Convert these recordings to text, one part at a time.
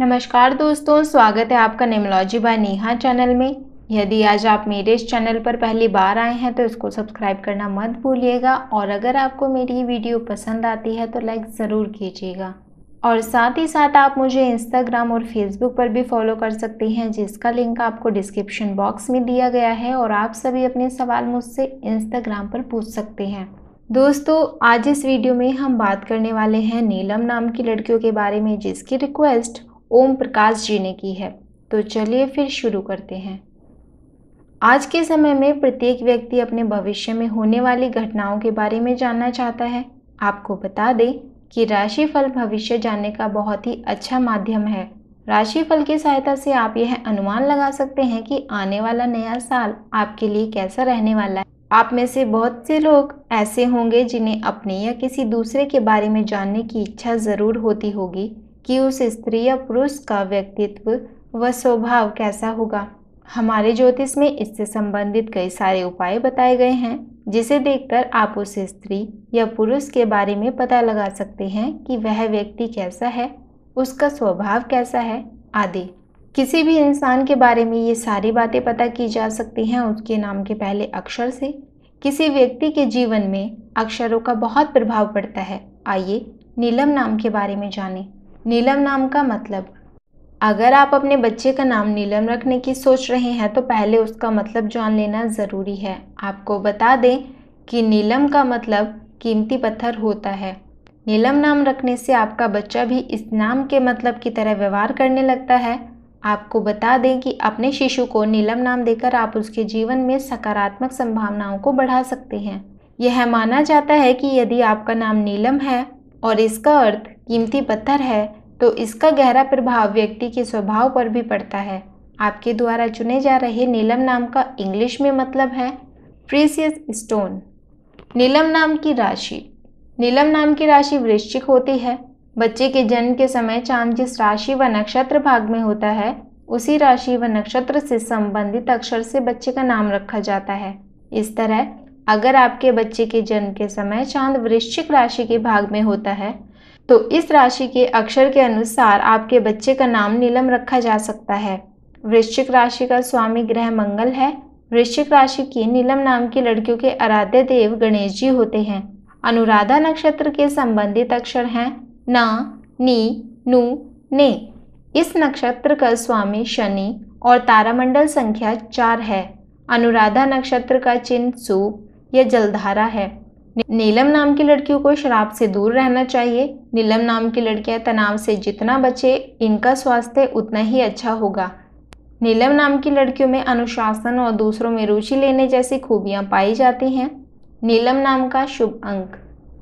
नमस्कार दोस्तों स्वागत है आपका नेमोलॉजी बाय नेहा चैनल में यदि आज आप मेरे इस चैनल पर पहली बार आए हैं तो इसको सब्सक्राइब करना मत भूलिएगा और अगर आपको मेरी वीडियो पसंद आती है तो लाइक ज़रूर कीजिएगा और साथ ही साथ आप मुझे इंस्टाग्राम और फेसबुक पर भी फॉलो कर सकते हैं जिसका लिंक आपको डिस्क्रिप्शन बॉक्स में दिया गया है और आप सभी अपने सवाल मुझसे इंस्टाग्राम पर पूछ सकते हैं दोस्तों आज इस वीडियो में हम बात करने वाले हैं नीलम नाम की लड़कियों के बारे में जिसकी रिक्वेस्ट ओम प्रकाश जी ने की है तो चलिए फिर शुरू करते हैं आज के समय में प्रत्येक व्यक्ति अपने भविष्य में होने वाली घटनाओं के बारे में जानना चाहता है आपको बता दें कि राशिफल भविष्य जानने का बहुत ही अच्छा माध्यम है राशिफल की सहायता से आप यह अनुमान लगा सकते हैं कि आने वाला नया साल आपके लिए कैसा रहने वाला है आप में से बहुत से लोग ऐसे होंगे जिन्हें अपने या किसी दूसरे के बारे में जानने की इच्छा ज़रूर होती होगी कि उस स्त्री या पुरुष का व्यक्तित्व व स्वभाव कैसा होगा हमारे ज्योतिष में इससे संबंधित कई सारे उपाय बताए गए हैं जिसे देखकर आप उस स्त्री या पुरुष के बारे में पता लगा सकते हैं कि वह व्यक्ति कैसा है उसका स्वभाव कैसा है आदि किसी भी इंसान के बारे में ये सारी बातें पता की जा सकती हैं उसके नाम के पहले अक्षर से किसी व्यक्ति के जीवन में अक्षरों का बहुत प्रभाव पड़ता है आइए नीलम नाम के बारे में जानें नीलम नाम का मतलब अगर आप अपने बच्चे का नाम नीलम रखने की सोच रहे हैं तो पहले उसका मतलब जान लेना ज़रूरी है आपको बता दें कि नीलम का मतलब कीमती पत्थर होता है नीलम नाम रखने से आपका बच्चा भी इस नाम के मतलब की तरह व्यवहार करने लगता है आपको बता दें कि अपने शिशु को नीलम नाम देकर आप उसके जीवन में सकारात्मक संभावनाओं को बढ़ा सकते हैं यह माना जाता है कि यदि आपका नाम नीलम है और इसका अर्थ कीमती पत्थर है तो इसका गहरा प्रभाव व्यक्ति के स्वभाव पर भी पड़ता है आपके द्वारा चुने जा रहे नीलम नाम का इंग्लिश में मतलब है प्रीसियस स्टोन नीलम नाम की राशि नीलम नाम की राशि वृश्चिक होती है बच्चे के जन्म के समय चांद जिस राशि व नक्षत्र भाग में होता है उसी राशि व नक्षत्र से संबंधित अक्षर से बच्चे का नाम रखा जाता है इस तरह अगर आपके बच्चे के जन्म के समय चांद वृश्चिक राशि के भाग में होता है तो इस राशि के अक्षर के अनुसार आपके बच्चे का नाम नीलम रखा जा सकता है वृश्चिक राशि का स्वामी ग्रह मंगल है वृश्चिक राशि की नीलम नाम की लड़कियों के आराध्य देव गणेश जी होते हैं अनुराधा नक्षत्र के संबंधित अक्षर हैं न नी नू ने इस नक्षत्र का स्वामी शनि और तारामंडल संख्या चार है अनुराधा नक्षत्र का चिन्ह सूप यह जलधारा है नीलम नाम की लड़कियों को शराब से दूर रहना चाहिए नीलम नाम की लड़कियां तनाव से जितना बचे इनका स्वास्थ्य उतना ही अच्छा होगा नीलम नाम की लड़कियों में अनुशासन और दूसरों में रुचि लेने जैसी खूबियां पाई जाती हैं नीलम नाम का शुभ अंक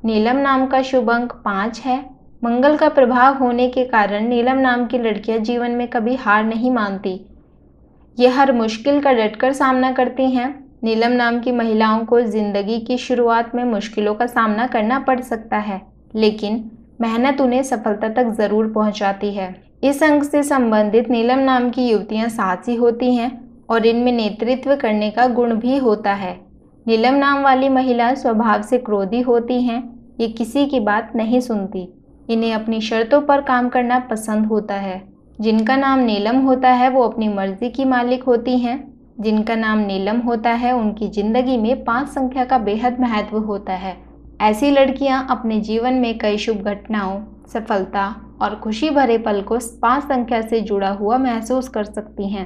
नीलम नाम का शुभ अंक पाँच है मंगल का प्रभाव होने के कारण नीलम नाम की लड़कियां जीवन में कभी हार नहीं मानती ये हर मुश्किल का डटकर सामना करती हैं नीलम नाम की महिलाओं को ज़िंदगी की शुरुआत में मुश्किलों का सामना करना पड़ सकता है लेकिन मेहनत उन्हें सफलता तक ज़रूर पहुंचाती है इस अंक से संबंधित नीलम नाम की युवतियां साहसी होती हैं और इनमें नेतृत्व करने का गुण भी होता है नीलम नाम वाली महिला स्वभाव से क्रोधी होती हैं ये किसी की बात नहीं सुनती इन्हें अपनी शर्तों पर काम करना पसंद होता है जिनका नाम नीलम होता है वो अपनी मर्जी की मालिक होती हैं जिनका नाम नीलम होता है उनकी ज़िंदगी में पाँच संख्या का बेहद महत्व होता है ऐसी लड़कियां अपने जीवन में कई शुभ घटनाओं सफलता और खुशी भरे पल को पाँच संख्या से जुड़ा हुआ महसूस कर सकती हैं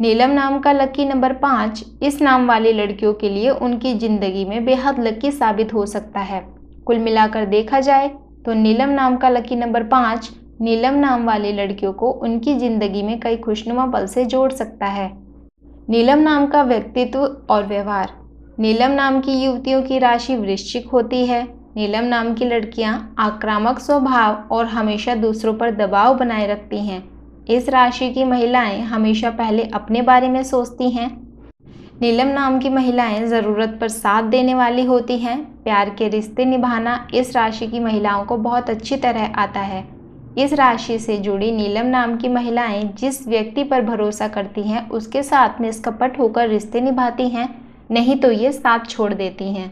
नीलम नाम का लकी नंबर पाँच इस नाम वाली लड़कियों के लिए उनकी ज़िंदगी में बेहद लकी साबित हो सकता है कुल मिलाकर देखा जाए तो नीलम नाम का लकी नंबर पाँच नीलम नाम वाली लड़कियों को उनकी ज़िंदगी में कई खुशनुमा पल से जोड़ सकता है नीलम नाम का व्यक्तित्व और व्यवहार नीलम नाम की युवतियों की राशि वृश्चिक होती है नीलम नाम की लड़कियां आक्रामक स्वभाव और हमेशा दूसरों पर दबाव बनाए रखती हैं इस राशि की महिलाएं हमेशा पहले अपने बारे में सोचती हैं नीलम नाम की महिलाएं ज़रूरत पर साथ देने वाली होती हैं प्यार के रिश्ते निभाना इस राशि की महिलाओं को बहुत अच्छी तरह आता है इस राशि से जुड़ी नीलम नाम की महिलाएं जिस व्यक्ति पर भरोसा करती हैं उसके साथ निष्कपट होकर रिश्ते निभाती हैं नहीं तो ये साथ छोड़ देती हैं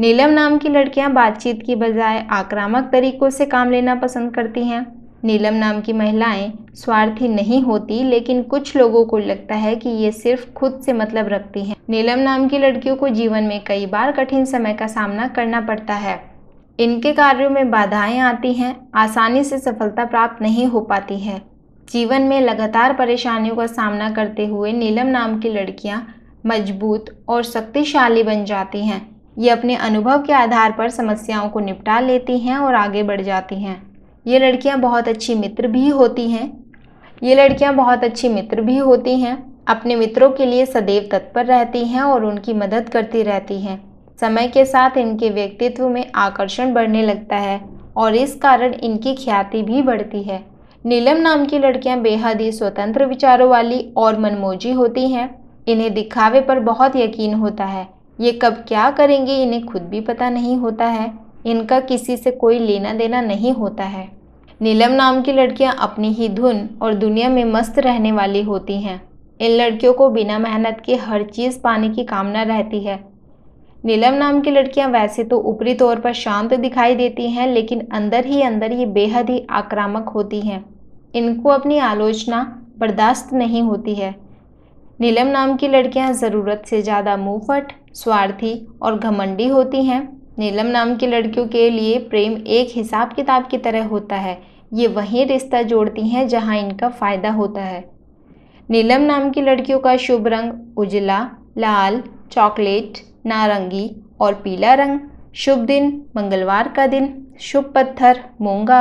नीलम नाम की लड़कियां बातचीत की बजाय आक्रामक तरीकों से काम लेना पसंद करती हैं नीलम नाम की महिलाएं स्वार्थी नहीं होती लेकिन कुछ लोगों को लगता है कि ये सिर्फ खुद से मतलब रखती हैं नीलम नाम की लड़कियों को जीवन में कई बार कठिन समय का सामना करना पड़ता है इनके कार्यों में बाधाएं आती हैं आसानी से सफलता प्राप्त नहीं हो पाती है जीवन में लगातार परेशानियों का सामना करते हुए नीलम नाम की लड़कियाँ मजबूत और शक्तिशाली बन जाती हैं ये अपने अनुभव के आधार पर समस्याओं को निपटा लेती हैं और आगे बढ़ जाती हैं ये लड़कियाँ बहुत अच्छी मित्र भी होती हैं ये लड़कियाँ बहुत अच्छी मित्र भी होती हैं अपने मित्रों के लिए सदैव तत्पर रहती हैं और उनकी मदद करती रहती हैं समय के साथ इनके व्यक्तित्व में आकर्षण बढ़ने लगता है और इस कारण इनकी ख्याति भी बढ़ती है नीलम नाम की लड़कियां बेहद ही स्वतंत्र विचारों वाली और मनमोजी होती हैं इन्हें दिखावे पर बहुत यकीन होता है ये कब क्या करेंगे इन्हें खुद भी पता नहीं होता है इनका किसी से कोई लेना देना नहीं होता है नीलम नाम की लड़कियां अपनी ही धुन और दुनिया में मस्त रहने वाली होती हैं इन लड़कियों को बिना मेहनत के हर चीज़ पाने की कामना रहती है नीलम नाम की लड़कियां वैसे तो ऊपरी तौर पर शांत दिखाई देती हैं लेकिन अंदर ही अंदर ये बेहद ही आक्रामक होती हैं इनको अपनी आलोचना बर्दाश्त नहीं होती है नीलम नाम की लड़कियां ज़रूरत से ज़्यादा मुँहफट स्वार्थी और घमंडी होती हैं नीलम नाम की लड़कियों के लिए प्रेम एक हिसाब किताब की तरह होता है ये वही रिश्ता जोड़ती हैं जहाँ इनका फ़ायदा होता है नीलम नाम की लड़कियों का शुभ रंग उजला लाल चॉकलेट नारंगी और पीला रंग शुभ दिन मंगलवार का दिन शुभ पत्थर मूंगा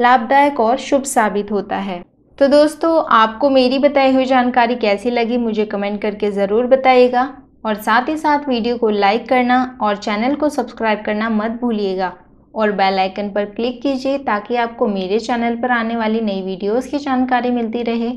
लाभदायक और शुभ साबित होता है तो दोस्तों आपको मेरी बताई हुई जानकारी कैसी लगी मुझे कमेंट करके ज़रूर बताइएगा और साथ ही साथ वीडियो को लाइक करना और चैनल को सब्सक्राइब करना मत भूलिएगा और बेल आइकन पर क्लिक कीजिए ताकि आपको मेरे चैनल पर आने वाली नई वीडियोस की जानकारी मिलती रहे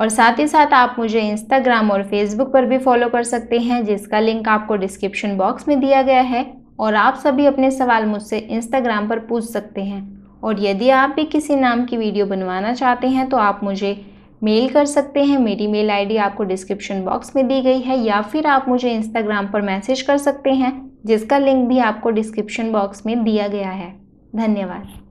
और साथ ही साथ आप मुझे इंस्टाग्राम और फेसबुक पर भी फॉलो कर सकते हैं जिसका लिंक आपको डिस्क्रिप्शन बॉक्स में दिया गया है और आप सभी अपने सवाल मुझसे इंस्टाग्राम पर पूछ सकते हैं और यदि आप भी किसी नाम की वीडियो बनवाना चाहते हैं तो आप मुझे मेल कर सकते हैं मेरी मेल आईडी आपको डिस्क्रिप्शन बॉक्स में दी गई है या फिर आप मुझे इंस्टाग्राम पर मैसेज कर सकते हैं जिसका लिंक भी आपको डिस्क्रिप्शन बॉक्स में दिया गया है धन्यवाद